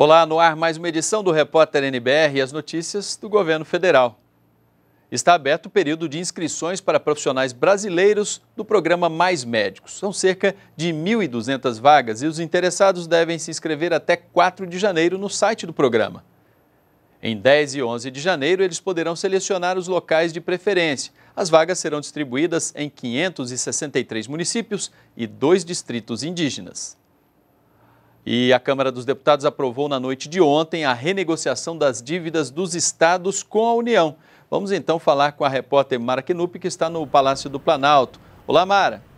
Olá, no ar mais uma edição do Repórter NBR e as notícias do governo federal. Está aberto o período de inscrições para profissionais brasileiros do programa Mais Médicos. São cerca de 1.200 vagas e os interessados devem se inscrever até 4 de janeiro no site do programa. Em 10 e 11 de janeiro, eles poderão selecionar os locais de preferência. As vagas serão distribuídas em 563 municípios e dois distritos indígenas. E a Câmara dos Deputados aprovou na noite de ontem a renegociação das dívidas dos estados com a União. Vamos então falar com a repórter Mara Knupp, que está no Palácio do Planalto. Olá, Mara.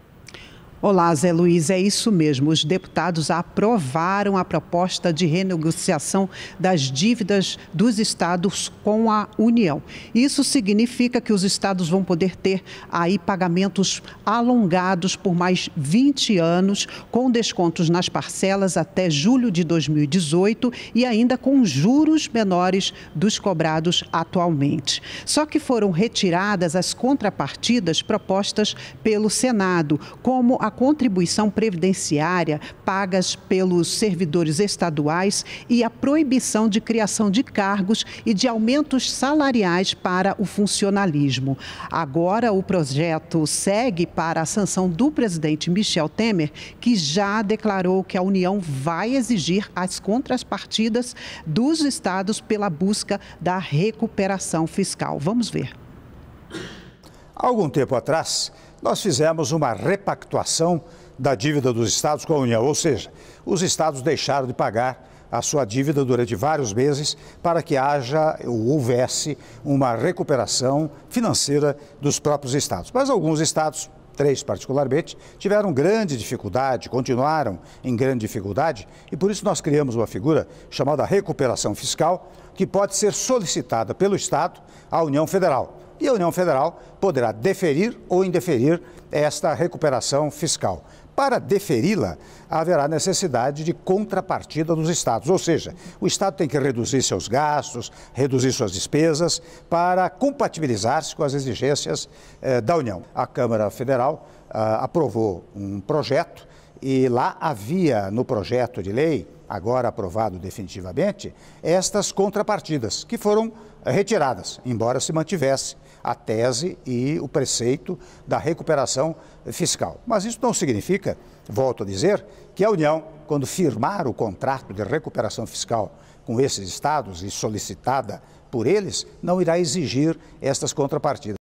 Olá, Zé Luiz, é isso mesmo. Os deputados aprovaram a proposta de renegociação das dívidas dos estados com a União. Isso significa que os estados vão poder ter aí pagamentos alongados por mais 20 anos, com descontos nas parcelas até julho de 2018 e ainda com juros menores dos cobrados atualmente. Só que foram retiradas as contrapartidas propostas pelo Senado, como a contribuição previdenciária pagas pelos servidores estaduais e a proibição de criação de cargos e de aumentos salariais para o funcionalismo. Agora, o projeto segue para a sanção do presidente Michel Temer, que já declarou que a União vai exigir as contrapartidas dos estados pela busca da recuperação fiscal. Vamos ver. Há algum tempo atrás, nós fizemos uma repactuação da dívida dos estados com a União, ou seja, os estados deixaram de pagar a sua dívida durante vários meses para que haja ou houvesse uma recuperação financeira dos próprios estados. Mas alguns estados três particularmente, tiveram grande dificuldade, continuaram em grande dificuldade, e por isso nós criamos uma figura chamada recuperação fiscal, que pode ser solicitada pelo Estado à União Federal e a União Federal poderá deferir ou indeferir esta recuperação fiscal. Para deferi-la, haverá necessidade de contrapartida dos estados, ou seja, o estado tem que reduzir seus gastos, reduzir suas despesas, para compatibilizar-se com as exigências eh, da União. A Câmara Federal ah, aprovou um projeto e lá havia no projeto de lei, agora aprovado definitivamente, estas contrapartidas, que foram eh, retiradas, embora se mantivesse a tese e o preceito da recuperação fiscal. Mas isso não significa, volto a dizer, que a União, quando firmar o contrato de recuperação fiscal com esses estados e solicitada por eles, não irá exigir estas contrapartidas.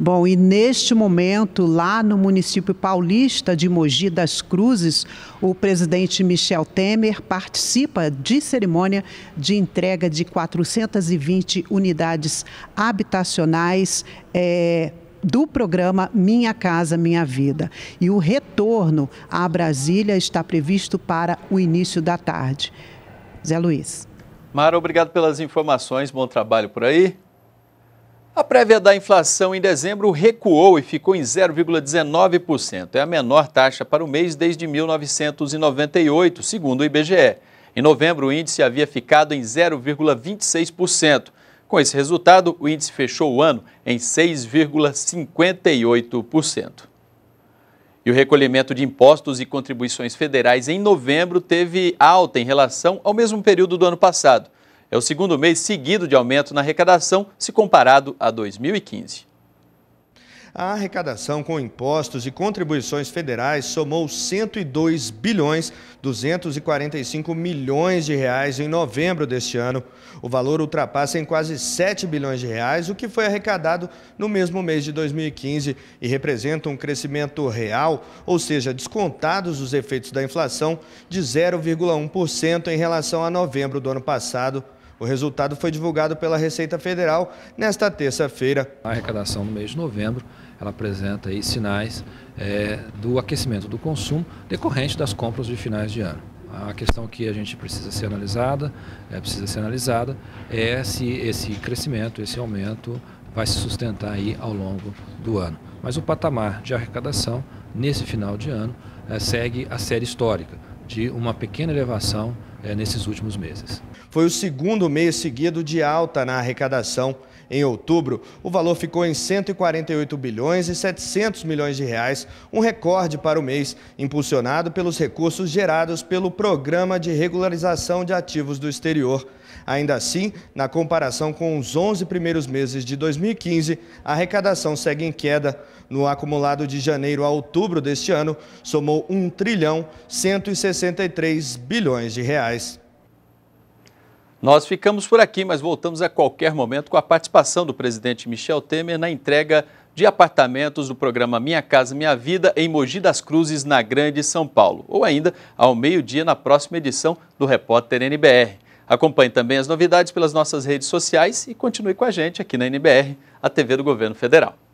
Bom, e neste momento, lá no município paulista de Mogi das Cruzes, o presidente Michel Temer participa de cerimônia de entrega de 420 unidades habitacionais. É, do programa Minha Casa Minha Vida. E o retorno à Brasília está previsto para o início da tarde. Zé Luiz. Mara, obrigado pelas informações. Bom trabalho por aí. A prévia da inflação em dezembro recuou e ficou em 0,19%. É a menor taxa para o mês desde 1998, segundo o IBGE. Em novembro, o índice havia ficado em 0,26%. Com esse resultado, o índice fechou o ano em 6,58%. E o recolhimento de impostos e contribuições federais em novembro teve alta em relação ao mesmo período do ano passado. É o segundo mês seguido de aumento na arrecadação se comparado a 2015. A arrecadação com impostos e contribuições federais somou 102 bilhões 245 milhões de reais em novembro deste ano. O valor ultrapassa em quase 7 bilhões de reais o que foi arrecadado no mesmo mês de 2015 e representa um crescimento real, ou seja, descontados os efeitos da inflação, de 0,1% em relação a novembro do ano passado. O resultado foi divulgado pela Receita Federal nesta terça-feira. A arrecadação no mês de novembro ela apresenta aí sinais é, do aquecimento do consumo decorrente das compras de finais de ano. A questão que a gente precisa ser analisada, é, precisa ser analisada é se esse crescimento, esse aumento vai se sustentar aí ao longo do ano. Mas o patamar de arrecadação nesse final de ano é, segue a série histórica de uma pequena elevação é, nesses últimos meses. Foi o segundo mês seguido de alta na arrecadação. Em outubro, o valor ficou em 148 bilhões e 700 milhões de reais, um recorde para o mês, impulsionado pelos recursos gerados pelo Programa de Regularização de Ativos do Exterior. Ainda assim, na comparação com os 11 primeiros meses de 2015, a arrecadação segue em queda. No acumulado de janeiro a outubro deste ano, somou 1 trilhão 163 bilhões de reais. Nós ficamos por aqui, mas voltamos a qualquer momento com a participação do presidente Michel Temer na entrega de apartamentos do programa Minha Casa Minha Vida em Mogi das Cruzes, na Grande São Paulo, ou ainda ao meio-dia na próxima edição do Repórter NBR. Acompanhe também as novidades pelas nossas redes sociais e continue com a gente aqui na NBR, a TV do Governo Federal.